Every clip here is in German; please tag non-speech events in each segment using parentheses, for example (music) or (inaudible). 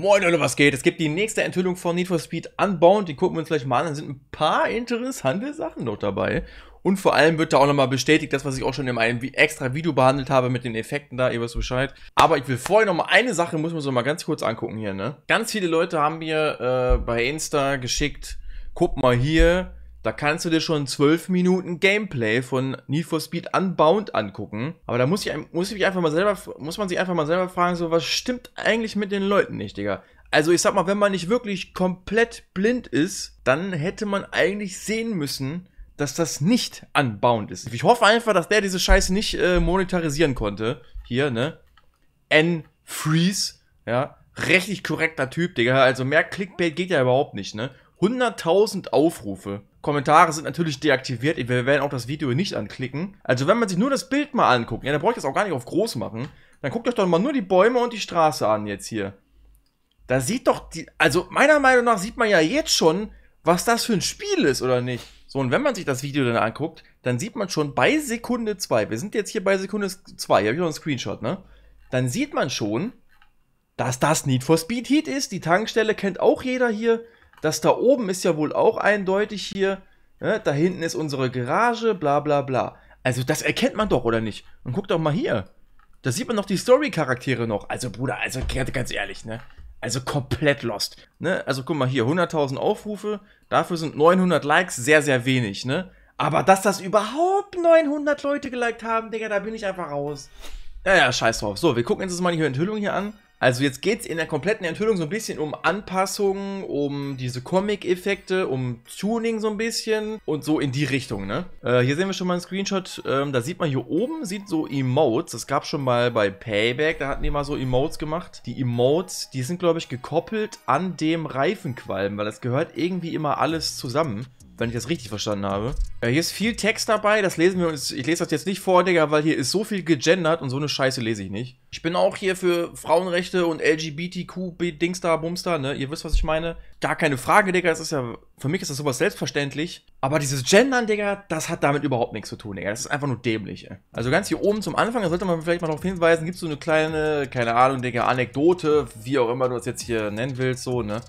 Moin Leute, was geht? Es gibt die nächste Enthüllung von Need for Speed Unbound. Die gucken wir uns gleich mal an. Da sind ein paar interessante Sachen noch dabei. Und vor allem wird da auch nochmal bestätigt, das, was ich auch schon in einem extra Video behandelt habe mit den Effekten da, ihr wisst Bescheid. Aber ich will vorher nochmal eine Sache, muss man so mal ganz kurz angucken hier, ne? Ganz viele Leute haben mir äh, bei Insta geschickt, guck mal hier, da kannst du dir schon 12 Minuten Gameplay von Need for Speed Unbound angucken. Aber da muss ich, muss ich einfach mal selber, muss man sich einfach mal selber fragen, so, was stimmt eigentlich mit den Leuten nicht, Digga? Also ich sag mal, wenn man nicht wirklich komplett blind ist, dann hätte man eigentlich sehen müssen, dass das nicht unbound ist. Ich hoffe einfach, dass der diese Scheiße nicht äh, monetarisieren konnte. Hier, ne? N-Freeze, ja. Rechtlich korrekter Typ, Digga. Also mehr Clickbait geht ja überhaupt nicht, ne? 100.000 Aufrufe. Kommentare sind natürlich deaktiviert. Wir werden auch das Video nicht anklicken. Also wenn man sich nur das Bild mal anguckt, ja, dann brauche ich das auch gar nicht auf groß machen. Dann guckt euch doch mal nur die Bäume und die Straße an jetzt hier. Da sieht doch die, also meiner Meinung nach sieht man ja jetzt schon, was das für ein Spiel ist oder nicht. So, und wenn man sich das Video dann anguckt, dann sieht man schon bei Sekunde 2, wir sind jetzt hier bei Sekunde 2, hier habe ich noch einen Screenshot, ne? Dann sieht man schon, dass das Need for Speed Heat ist. Die Tankstelle kennt auch jeder hier. Das da oben ist ja wohl auch eindeutig hier. Ne? Da hinten ist unsere Garage, bla bla bla. Also das erkennt man doch, oder nicht? Und guck doch mal hier. Da sieht man noch die Story-Charaktere noch. Also Bruder, also ganz ehrlich, ne? Also komplett lost. Ne? Also guck mal hier, 100.000 Aufrufe, dafür sind 900 Likes sehr, sehr wenig, ne? Aber dass das überhaupt 900 Leute geliked haben, Digga, da bin ich einfach raus. Ja, ja, scheiß drauf. So, wir gucken uns jetzt mal die Enthüllung hier an. Also jetzt geht es in der kompletten Enthüllung so ein bisschen um Anpassungen, um diese Comic-Effekte, um Tuning so ein bisschen und so in die Richtung, ne? Äh, hier sehen wir schon mal einen Screenshot, ähm, da sieht man hier oben, sieht so Emotes, das gab schon mal bei Payback, da hatten die mal so Emotes gemacht. Die Emotes, die sind glaube ich gekoppelt an dem Reifenqualm, weil das gehört irgendwie immer alles zusammen wenn ich das richtig verstanden habe. Ja, äh, hier ist viel Text dabei, das lesen wir uns. Ich lese das jetzt nicht vor, Digga, weil hier ist so viel gegendert und so eine Scheiße lese ich nicht. Ich bin auch hier für Frauenrechte und lgbtq dingster bumster ne? Ihr wisst, was ich meine. Gar keine Frage, Digga, das ist ja, für mich ist das sowas selbstverständlich. Aber dieses Gendern, Digga, das hat damit überhaupt nichts zu tun, Digga. Das ist einfach nur dämlich, ey. Also ganz hier oben zum Anfang, da sollte man vielleicht mal darauf hinweisen, gibt es so eine kleine, keine Ahnung, Digga, Anekdote, wie auch immer du das jetzt hier nennen willst, so, ne?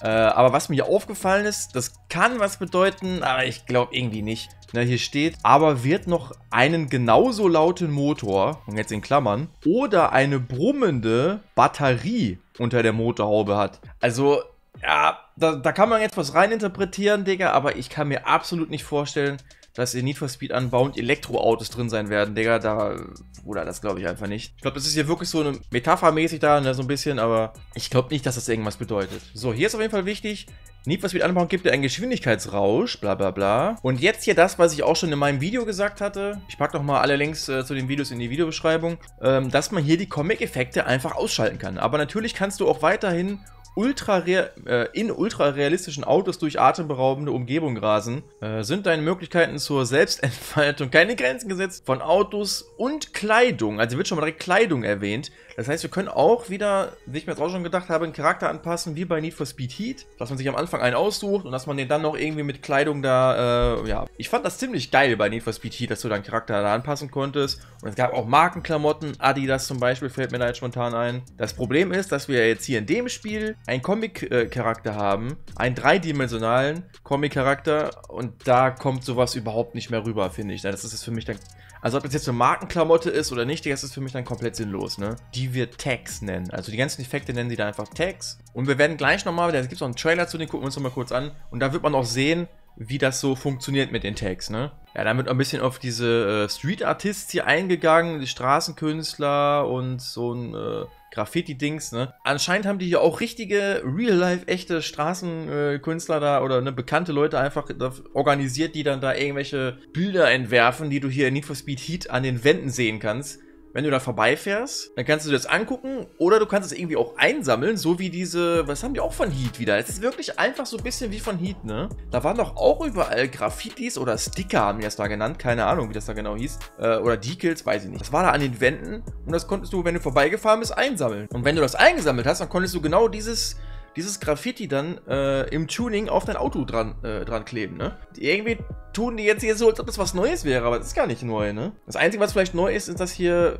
Äh, aber was mir aufgefallen ist, das kann was bedeuten, aber ich glaube irgendwie nicht. Na, hier steht, aber wird noch einen genauso lauten Motor, und jetzt in Klammern, oder eine brummende Batterie unter der Motorhaube hat. Also, ja, da, da kann man jetzt was reininterpretieren, Digga, aber ich kann mir absolut nicht vorstellen, dass in Need for Speed Unbound Elektroautos drin sein werden. Digga, da, oder das glaube ich einfach nicht. Ich glaube, das ist hier wirklich so eine Metaphermäßig da, ne, so ein bisschen, aber ich glaube nicht, dass das irgendwas bedeutet. So, hier ist auf jeden Fall wichtig, Need for Speed Unbound gibt dir einen Geschwindigkeitsrausch, bla bla bla. Und jetzt hier das, was ich auch schon in meinem Video gesagt hatte. Ich packe nochmal alle Links äh, zu den Videos in die Videobeschreibung. Ähm, dass man hier die Comic-Effekte einfach ausschalten kann. Aber natürlich kannst du auch weiterhin ultra äh, in ultrarealistischen Autos durch atemberaubende Umgebung rasen, äh, sind deine Möglichkeiten zur Selbstentfaltung keine Grenzen gesetzt von Autos und Kleidung. Also wird schon mal direkt Kleidung erwähnt. Das heißt, wir können auch wieder, wie ich mir jetzt auch schon gedacht habe, einen Charakter anpassen, wie bei Need for Speed Heat, dass man sich am Anfang einen aussucht und dass man den dann noch irgendwie mit Kleidung da, äh, ja. Ich fand das ziemlich geil bei Need for Speed Heat, dass du deinen Charakter da anpassen konntest. Und es gab auch Markenklamotten, Adidas zum Beispiel, fällt mir da jetzt spontan ein. Das Problem ist, dass wir jetzt hier in dem Spiel einen Comic-Charakter haben, einen dreidimensionalen Comic-Charakter und da kommt sowas überhaupt nicht mehr rüber, finde ich. Das ist für mich dann also ob das jetzt eine Markenklamotte ist oder nicht, das ist für mich dann komplett sinnlos, ne? Die wir Tags nennen. Also die ganzen Effekte nennen sie da einfach Tags. Und wir werden gleich nochmal, da gibt es noch einen Trailer zu, den gucken wir uns nochmal kurz an. Und da wird man auch sehen, wie das so funktioniert mit den Tags, ne? Ja, dann wird ein bisschen auf diese äh, Street Artists hier eingegangen, die Straßenkünstler und so ein äh, Graffiti-Dings, ne? Anscheinend haben die hier auch richtige, real-life, echte Straßenkünstler da oder ne, bekannte Leute einfach organisiert, die dann da irgendwelche Bilder entwerfen, die du hier in Need for Speed Heat an den Wänden sehen kannst. Wenn du da vorbeifährst, dann kannst du dir das angucken oder du kannst es irgendwie auch einsammeln, so wie diese, was haben die auch von Heat wieder? Es ist wirklich einfach so ein bisschen wie von Heat, ne? Da waren doch auch überall Graffitis oder Sticker, haben die das da genannt, keine Ahnung, wie das da genau hieß. Äh, oder Decals, weiß ich nicht. Das war da an den Wänden und das konntest du, wenn du vorbeigefahren bist, einsammeln. Und wenn du das eingesammelt hast, dann konntest du genau dieses dieses Graffiti dann äh, im Tuning auf dein Auto dran, äh, dran kleben, ne? Irgendwie tun die jetzt hier so, als ob das was Neues wäre, aber das ist gar nicht neu, ne? Das Einzige, was vielleicht neu ist, ist, dass hier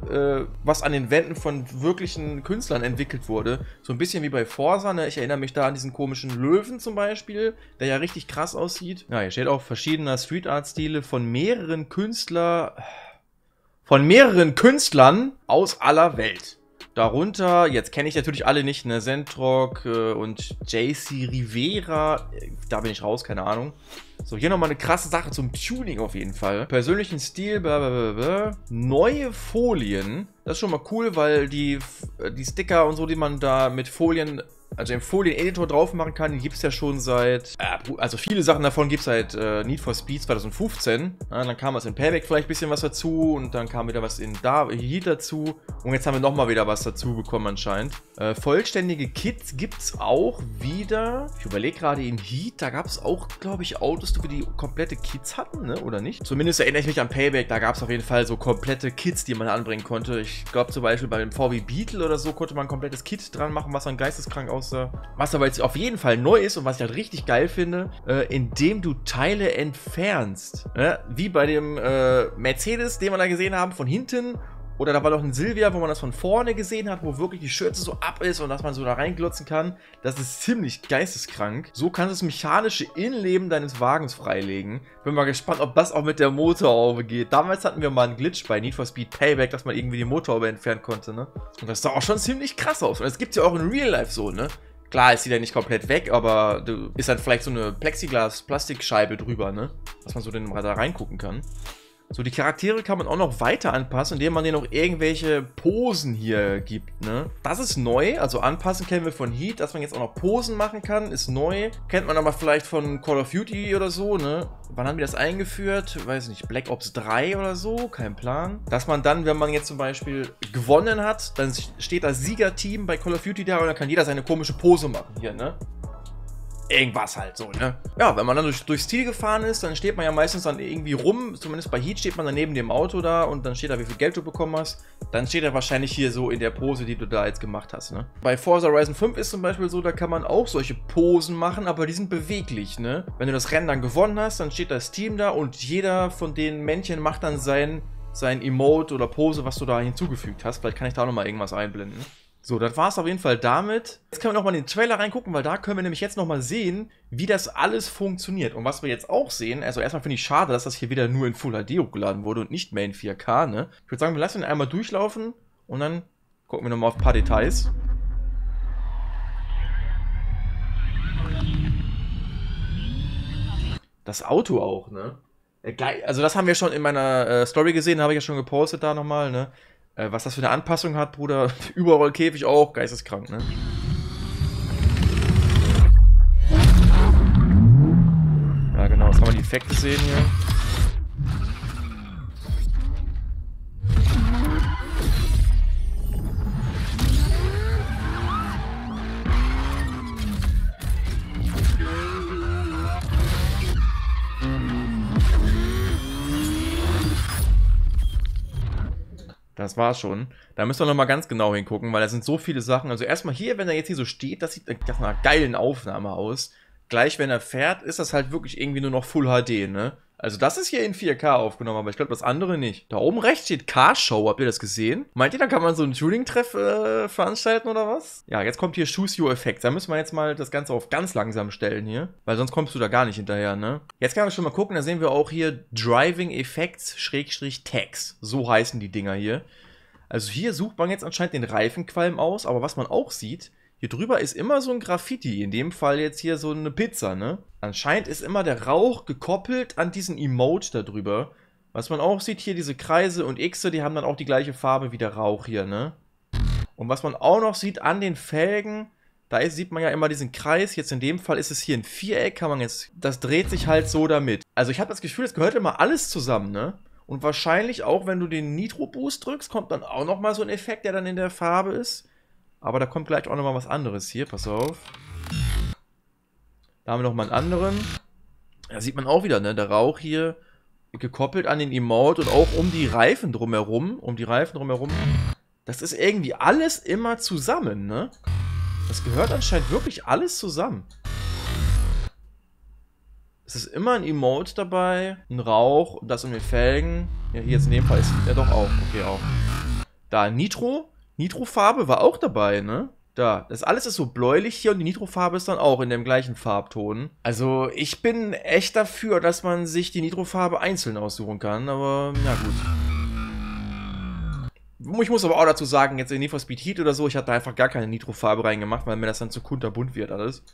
äh, was an den Wänden von wirklichen Künstlern entwickelt wurde. So ein bisschen wie bei Forsa, ne? Ich erinnere mich da an diesen komischen Löwen zum Beispiel, der ja richtig krass aussieht. Ja, hier steht auch verschiedener Street Art Stile von mehreren Künstler, von mehreren Künstlern aus aller Welt. Darunter, jetzt kenne ich natürlich alle nicht, ne, Sentrock äh, und JC Rivera. Äh, da bin ich raus, keine Ahnung. So, hier nochmal eine krasse Sache zum Tuning auf jeden Fall. Persönlichen Stil, blablabla. Neue Folien. Das ist schon mal cool, weil die, äh, die Sticker und so, die man da mit Folien also im Folien-Editor drauf machen kann, den gibt es ja schon seit, äh, also viele Sachen davon gibt es seit äh, Need for Speed 2015. Ja, dann kam was in Payback vielleicht ein bisschen was dazu und dann kam wieder was in da äh, Heat dazu und jetzt haben wir nochmal wieder was dazu bekommen anscheinend. Äh, vollständige Kits gibt es auch wieder. Ich überlege gerade in Heat, da gab es auch, glaube ich, Autos, die komplette Kits hatten, ne? oder nicht? Zumindest erinnere ich mich an Payback, da gab es auf jeden Fall so komplette Kits, die man anbringen konnte. Ich glaube zum Beispiel bei dem VW Beetle oder so konnte man ein komplettes Kit dran machen, was dann geisteskrank aussieht. Wasser. Was aber jetzt auf jeden Fall neu ist und was ich halt richtig geil finde, äh, indem du Teile entfernst. Ne? Wie bei dem äh, Mercedes, den wir da gesehen haben, von hinten oder da war noch ein Silvia, wo man das von vorne gesehen hat, wo wirklich die Schürze so ab ist und dass man so da reinglotzen kann. Das ist ziemlich geisteskrank. So kannst du das mechanische Innenleben deines Wagens freilegen. Bin mal gespannt, ob das auch mit der Motorhaube geht. Damals hatten wir mal einen Glitch bei Need for Speed Payback, dass man irgendwie die Motorhaube entfernen konnte, ne? Und das sah auch schon ziemlich krass aus. Und das gibt's ja auch in Real Life so, ne? Klar ist die dann nicht komplett weg, aber ist dann vielleicht so eine Plexiglas-Plastikscheibe drüber, ne? Dass man so den Radar reingucken kann. So, die Charaktere kann man auch noch weiter anpassen, indem man denen noch irgendwelche Posen hier gibt, ne? Das ist neu, also anpassen kennen wir von Heat, dass man jetzt auch noch Posen machen kann, ist neu. Kennt man aber vielleicht von Call of Duty oder so, ne? Wann haben die das eingeführt? Weiß nicht, Black Ops 3 oder so, kein Plan. Dass man dann, wenn man jetzt zum Beispiel gewonnen hat, dann steht das Siegerteam bei Call of Duty da und dann kann jeder seine komische Pose machen hier, ne? irgendwas halt so, ne? Ja, wenn man dann durch, durchs Ziel gefahren ist, dann steht man ja meistens dann irgendwie rum, zumindest bei Heat steht man dann neben dem Auto da und dann steht da, wie viel Geld du bekommen hast. Dann steht er wahrscheinlich hier so in der Pose, die du da jetzt gemacht hast, ne? Bei Forza Horizon 5 ist zum Beispiel so, da kann man auch solche Posen machen, aber die sind beweglich, ne? Wenn du das Rennen dann gewonnen hast, dann steht das Team da und jeder von den Männchen macht dann sein, sein Emote oder Pose, was du da hinzugefügt hast. Vielleicht kann ich da nochmal irgendwas einblenden. So, das war es auf jeden Fall damit. Jetzt können wir nochmal in den Trailer reingucken, weil da können wir nämlich jetzt nochmal sehen, wie das alles funktioniert. Und was wir jetzt auch sehen, also erstmal finde ich schade, dass das hier wieder nur in Full HD hochgeladen wurde und nicht mehr in 4K, ne? Ich würde sagen, wir lassen ihn einmal durchlaufen und dann gucken wir nochmal auf ein paar Details. Das Auto auch, ne? Äh, Geil, Also das haben wir schon in meiner äh, Story gesehen, habe ich ja schon gepostet da nochmal, ne? Äh, was das für eine Anpassung hat, Bruder, (laughs) überall Käfig auch, geisteskrank, ne? Ja, genau, jetzt kann man die Effekte sehen hier. das war schon. Da müssen wir nochmal ganz genau hingucken, weil da sind so viele Sachen. Also erstmal hier, wenn er jetzt hier so steht, das sieht nach einer geilen Aufnahme aus. Gleich, wenn er fährt, ist das halt wirklich irgendwie nur noch Full HD, ne? Also das ist hier in 4K aufgenommen, aber ich glaube das andere nicht. Da oben rechts steht Carshow, habt ihr das gesehen? Meint ihr, da kann man so einen Tuning-Treff äh, veranstalten oder was? Ja, jetzt kommt hier Choose Your Effects. Da müssen wir jetzt mal das Ganze auf ganz langsam stellen hier, weil sonst kommst du da gar nicht hinterher, ne? Jetzt kann man schon mal gucken, da sehen wir auch hier Driving Effects Schrägstrich Tags. So heißen die Dinger hier. Also hier sucht man jetzt anscheinend den Reifenqualm aus, aber was man auch sieht, hier drüber ist immer so ein Graffiti, in dem Fall jetzt hier so eine Pizza, ne? Anscheinend ist immer der Rauch gekoppelt an diesen Emote da drüber. Was man auch sieht, hier diese Kreise und Xe, die haben dann auch die gleiche Farbe wie der Rauch hier, ne? Und was man auch noch sieht an den Felgen, da ist, sieht man ja immer diesen Kreis. Jetzt in dem Fall ist es hier ein Viereck, kann man jetzt. Das dreht sich halt so damit. Also ich habe das Gefühl, es gehört immer alles zusammen, ne? Und wahrscheinlich auch, wenn du den Nitro Boost drückst, kommt dann auch nochmal so ein Effekt, der dann in der Farbe ist. Aber da kommt gleich auch nochmal was anderes hier. Pass auf. Da haben wir nochmal einen anderen. Da sieht man auch wieder, ne? Der Rauch hier gekoppelt an den Emote und auch um die Reifen drumherum. Um die Reifen drumherum. Das ist irgendwie alles immer zusammen, ne? Das gehört anscheinend wirklich alles zusammen. Es ist immer ein Emote dabei, ein Rauch und das um den Felgen. Ja, hier jetzt in dem Fall ist er doch auch. Okay, auch. Da Nitro, Nitrofarbe war auch dabei, ne? Da, das alles ist so bläulich hier und die Nitrofarbe ist dann auch in dem gleichen Farbton. Also ich bin echt dafür, dass man sich die Nitrofarbe einzeln aussuchen kann, aber na gut. Ich muss aber auch dazu sagen, jetzt in Need for Speed Heat oder so, ich habe da einfach gar keine Nitrofarbe reingemacht, weil mir das dann zu kunterbunt wird alles.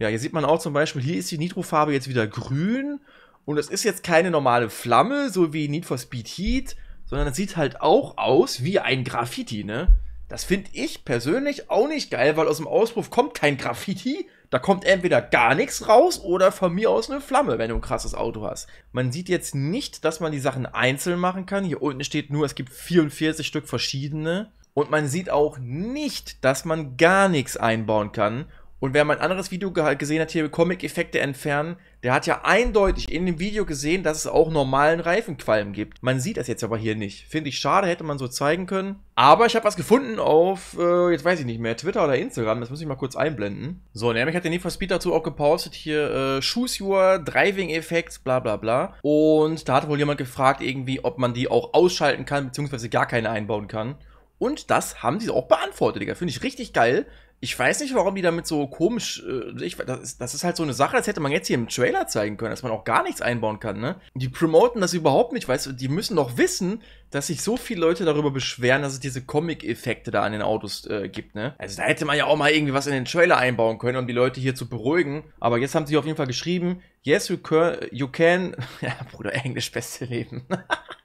Ja, hier sieht man auch zum Beispiel, hier ist die Nitrofarbe jetzt wieder grün und es ist jetzt keine normale Flamme, so wie Need for Speed Heat, sondern es sieht halt auch aus wie ein Graffiti, ne? Das finde ich persönlich auch nicht geil, weil aus dem Auspuff kommt kein Graffiti. Da kommt entweder gar nichts raus oder von mir aus eine Flamme, wenn du ein krasses Auto hast. Man sieht jetzt nicht, dass man die Sachen einzeln machen kann. Hier unten steht nur, es gibt 44 Stück verschiedene. Und man sieht auch nicht, dass man gar nichts einbauen kann. Und wer mein anderes Video halt gesehen hat, hier Comic-Effekte entfernen, der hat ja eindeutig in dem Video gesehen, dass es auch normalen Reifenqualm gibt. Man sieht das jetzt aber hier nicht. Finde ich schade, hätte man so zeigen können. Aber ich habe was gefunden auf, äh, jetzt weiß ich nicht mehr, Twitter oder Instagram. Das muss ich mal kurz einblenden. So, nämlich hat der Need for Speed dazu auch gepostet hier, äh, Choose Your Driving Effects, bla bla bla. Und da hat wohl jemand gefragt irgendwie, ob man die auch ausschalten kann, beziehungsweise gar keine einbauen kann. Und das haben sie auch beantwortet, Digga. Finde ich richtig geil ich weiß nicht, warum die damit so komisch. Äh, ich, das, ist, das, ist, halt so eine Sache, das hätte man jetzt hier im Trailer zeigen können, dass man auch gar nichts einbauen kann, ne? Die promoten das überhaupt nicht, weißt du, die müssen doch wissen, dass sich so viele Leute darüber beschweren, dass es diese Comic-Effekte da an den Autos äh, gibt, ne? Also da hätte man ja auch mal irgendwie was in den Trailer einbauen können, um die Leute hier zu beruhigen. Aber jetzt haben sie auf jeden Fall geschrieben, yes, you can. You can (laughs) ja, Bruder, Englisch, beste Leben.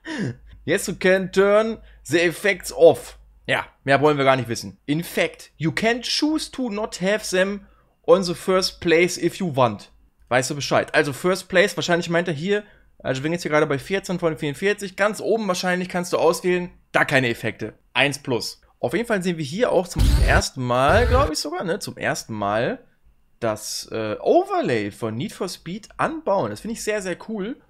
(laughs) yes, you can turn the effects off. Ja, mehr wollen wir gar nicht wissen. In fact, you can choose to not have them on the first place if you want. Weißt du Bescheid? Also first place, wahrscheinlich meint er hier, also wir sind jetzt hier gerade bei 14 von 44, ganz oben wahrscheinlich kannst du auswählen, da keine Effekte. 1 plus. Auf jeden Fall sehen wir hier auch zum ersten Mal, glaube ich sogar, ne, zum ersten Mal das äh, Overlay von Need for Speed anbauen. Das finde ich sehr, sehr cool.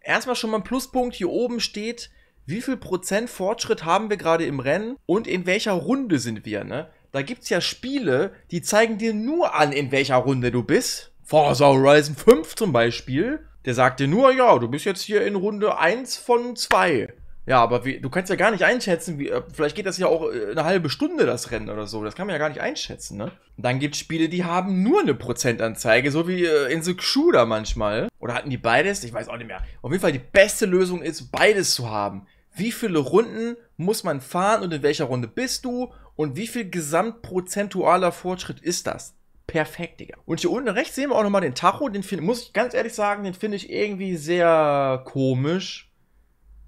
Erstmal schon mal ein Pluspunkt. Hier oben steht wie viel Prozent Fortschritt haben wir gerade im Rennen und in welcher Runde sind wir, ne? Da es ja Spiele, die zeigen dir nur an, in welcher Runde du bist. Forza Horizon 5 zum Beispiel, der sagt dir nur, ja, du bist jetzt hier in Runde 1 von 2. Ja, aber wie, du kannst ja gar nicht einschätzen, wie, äh, vielleicht geht das ja auch äh, eine halbe Stunde, das Rennen oder so. Das kann man ja gar nicht einschätzen, ne? Dann es Spiele, die haben nur eine Prozentanzeige, so wie äh, in The Shooter manchmal. Oder hatten die beides? Ich weiß auch nicht mehr. Auf jeden Fall die beste Lösung ist, beides zu haben wie viele Runden muss man fahren und in welcher Runde bist du und wie viel gesamtprozentualer Fortschritt ist das? Perfekt, Digga. Und hier unten rechts sehen wir auch nochmal den Tacho. Den find, muss ich ganz ehrlich sagen, den finde ich irgendwie sehr komisch.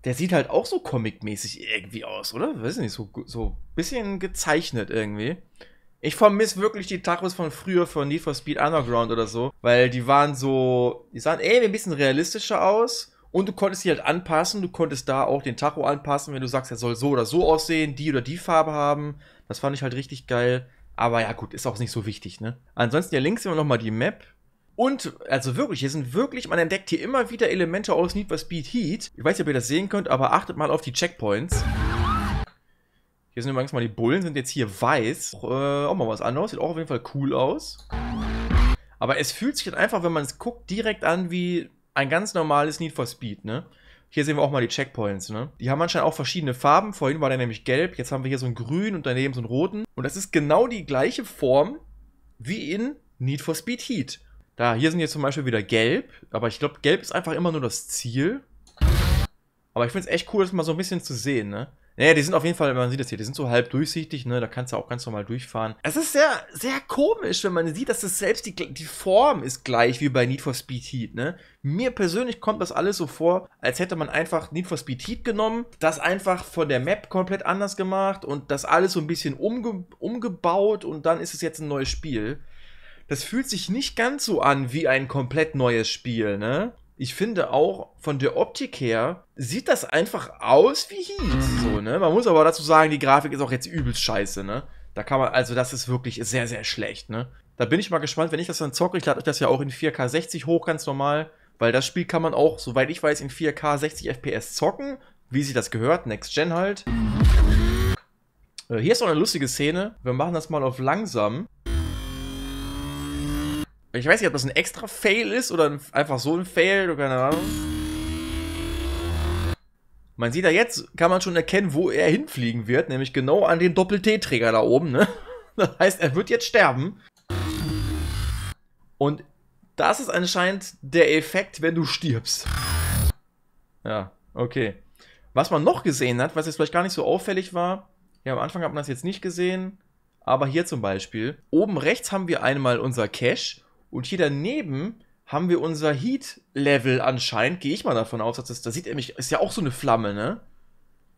Der sieht halt auch so comic-mäßig irgendwie aus, oder? Weiß ich nicht, so, so bisschen gezeichnet irgendwie. Ich vermisse wirklich die Tachos von früher von Need for Speed Underground oder so, weil die waren so, die sahen irgendwie ein bisschen realistischer aus und du konntest dich halt anpassen, du konntest da auch den Tacho anpassen, wenn du sagst, er soll so oder so aussehen, die oder die Farbe haben. Das fand ich halt richtig geil. Aber ja, gut, ist auch nicht so wichtig, ne? Ansonsten hier links sehen wir nochmal die Map. Und, also wirklich, hier sind wirklich, man entdeckt hier immer wieder Elemente aus Need for Speed Heat. Ich weiß nicht, ob ihr das sehen könnt, aber achtet mal auf die Checkpoints. Hier sind übrigens mal die Bullen, sind jetzt hier weiß. Äh, auch mal was anderes, sieht auch auf jeden Fall cool aus. Aber es fühlt sich dann halt einfach, wenn man es guckt, direkt an wie ein ganz normales Need for Speed, ne? Hier sehen wir auch mal die Checkpoints, ne? Die haben anscheinend auch verschiedene Farben. Vorhin war der nämlich gelb, jetzt haben wir hier so einen grün und daneben so einen roten. Und das ist genau die gleiche Form wie in Need for Speed Heat. Da, hier sind jetzt zum Beispiel wieder gelb, aber ich glaube, gelb ist einfach immer nur das Ziel. Aber ich finde es echt cool, das mal so ein bisschen zu sehen, ne? Naja, die sind auf jeden Fall, man sieht das hier, die sind so halb durchsichtig, ne? Da kannst du auch ganz normal durchfahren. Es ist sehr, sehr komisch, wenn man sieht, dass das selbst die, die Form ist gleich wie bei Need for Speed Heat, ne? Mir persönlich kommt das alles so vor, als hätte man einfach Need for Speed Heat genommen, das einfach von der Map komplett anders gemacht und das alles so ein bisschen umge umgebaut und dann ist es jetzt ein neues Spiel das fühlt sich nicht ganz so an wie ein komplett neues Spiel, ne? ich finde auch von der Optik her sieht das einfach aus wie Heat. Mhm. So, ne? Man muss aber dazu sagen, die Grafik ist auch jetzt übelst scheiße, ne? Da kann man, also das ist wirklich sehr, sehr schlecht, ne? Da bin ich mal gespannt, wenn ich das dann zocke. Ich lade euch das ja auch in 4K 60 hoch, ganz normal. Weil das Spiel kann man auch, soweit ich weiß, in 4K 60 FPS zocken. Wie sich das gehört, Next Gen halt. Äh, hier ist noch eine lustige Szene. Wir machen das mal auf langsam. Ich weiß nicht, ob das ein extra Fail ist oder ein, einfach so ein Fail, keine Ahnung. Man sieht ja jetzt, kann man schon erkennen, wo er hinfliegen wird, nämlich genau an den Doppel-T-Träger da oben, ne? (laughs) Das heißt, er wird jetzt sterben. Und das ist anscheinend der Effekt, wenn du stirbst. Ja, okay. Was man noch gesehen hat, was jetzt vielleicht gar nicht so auffällig war, ja, am Anfang hat man das jetzt nicht gesehen, aber hier zum Beispiel, oben rechts haben wir einmal unser Cache und hier daneben haben wir unser Heat-Level anscheinend. Gehe ich mal davon aus, dass das, da sieht er mich, ist ja auch so eine Flamme, ne?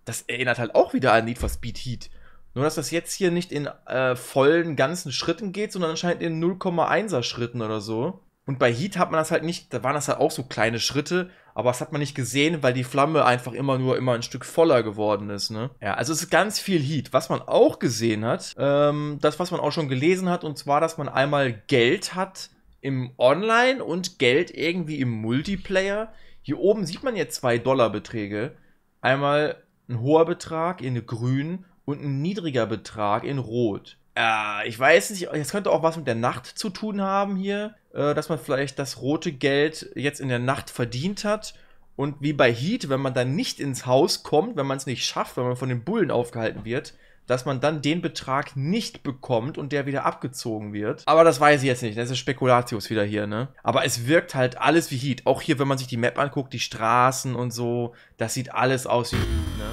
Das erinnert halt auch wieder an Need for Speed Heat. Nur, dass das jetzt hier nicht in äh, vollen ganzen Schritten geht, sondern anscheinend in 0,1er Schritten oder so. Und bei Heat hat man das halt nicht, da waren das halt auch so kleine Schritte, aber das hat man nicht gesehen, weil die Flamme einfach immer nur immer ein Stück voller geworden ist, ne? Ja, also es ist ganz viel Heat. Was man auch gesehen hat, ähm, das, was man auch schon gelesen hat, und zwar, dass man einmal Geld hat, im Online und Geld irgendwie im Multiplayer. Hier oben sieht man jetzt zwei Dollar-Beträge. Einmal ein hoher Betrag in grün und ein niedriger Betrag in rot. Äh, ich weiß nicht, es könnte auch was mit der Nacht zu tun haben hier, äh, dass man vielleicht das rote Geld jetzt in der Nacht verdient hat. Und wie bei Heat, wenn man dann nicht ins Haus kommt, wenn man es nicht schafft, wenn man von den Bullen aufgehalten wird, dass man dann den Betrag nicht bekommt und der wieder abgezogen wird. Aber das weiß ich jetzt nicht. Das ne? ist Spekulatius wieder hier, ne? Aber es wirkt halt alles wie Heat. Auch hier, wenn man sich die Map anguckt, die Straßen und so, das sieht alles aus wie Heat, ne?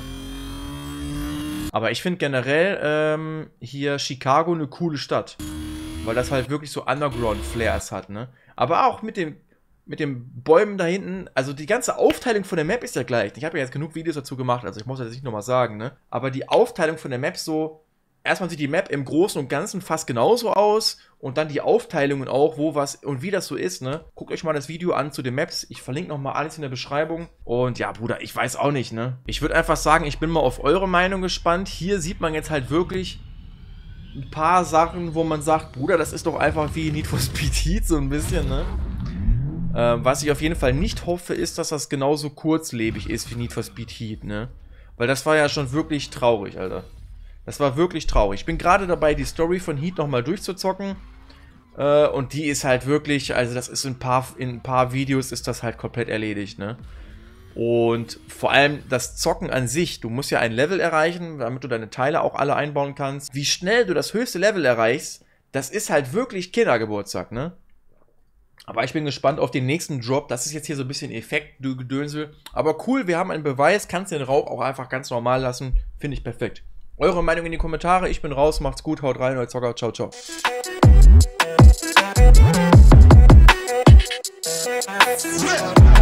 Aber ich finde generell ähm, hier Chicago eine coole Stadt. Weil das halt wirklich so Underground-Flares hat, ne? Aber auch mit dem mit den Bäumen da hinten, also die ganze Aufteilung von der Map ist ja gleich. Ich habe ja jetzt genug Videos dazu gemacht, also ich muss das nicht nochmal sagen, ne? Aber die Aufteilung von der Map so, erstmal sieht die Map im Großen und Ganzen fast genauso aus und dann die Aufteilungen auch, wo was und wie das so ist, ne? Guckt euch mal das Video an zu den Maps. Ich verlinke nochmal alles in der Beschreibung. Und ja, Bruder, ich weiß auch nicht, ne? Ich würde einfach sagen, ich bin mal auf eure Meinung gespannt. Hier sieht man jetzt halt wirklich ein paar Sachen, wo man sagt, Bruder, das ist doch einfach wie Need for Speed Heat so ein bisschen, ne? Ähm, was ich auf jeden Fall nicht hoffe, ist, dass das genauso kurzlebig ist wie Need for Speed Heat, ne? Weil das war ja schon wirklich traurig, Alter. Das war wirklich traurig. Ich bin gerade dabei, die Story von Heat nochmal durchzuzocken. Äh, und die ist halt wirklich, also das ist in ein, paar, in ein paar Videos ist das halt komplett erledigt, ne? Und vor allem das Zocken an sich. Du musst ja ein Level erreichen, damit du deine Teile auch alle einbauen kannst. Wie schnell du das höchste Level erreichst, das ist halt wirklich Kindergeburtstag, ne? Aber ich bin gespannt auf den nächsten Drop. Das ist jetzt hier so ein bisschen Effektgedönsel. Aber cool, wir haben einen Beweis. Kannst den Rauch auch einfach ganz normal lassen. Finde ich perfekt. Eure Meinung in die Kommentare. Ich bin raus. Macht's gut. Haut rein, euer Zocker. Ciao, ciao. Yeah.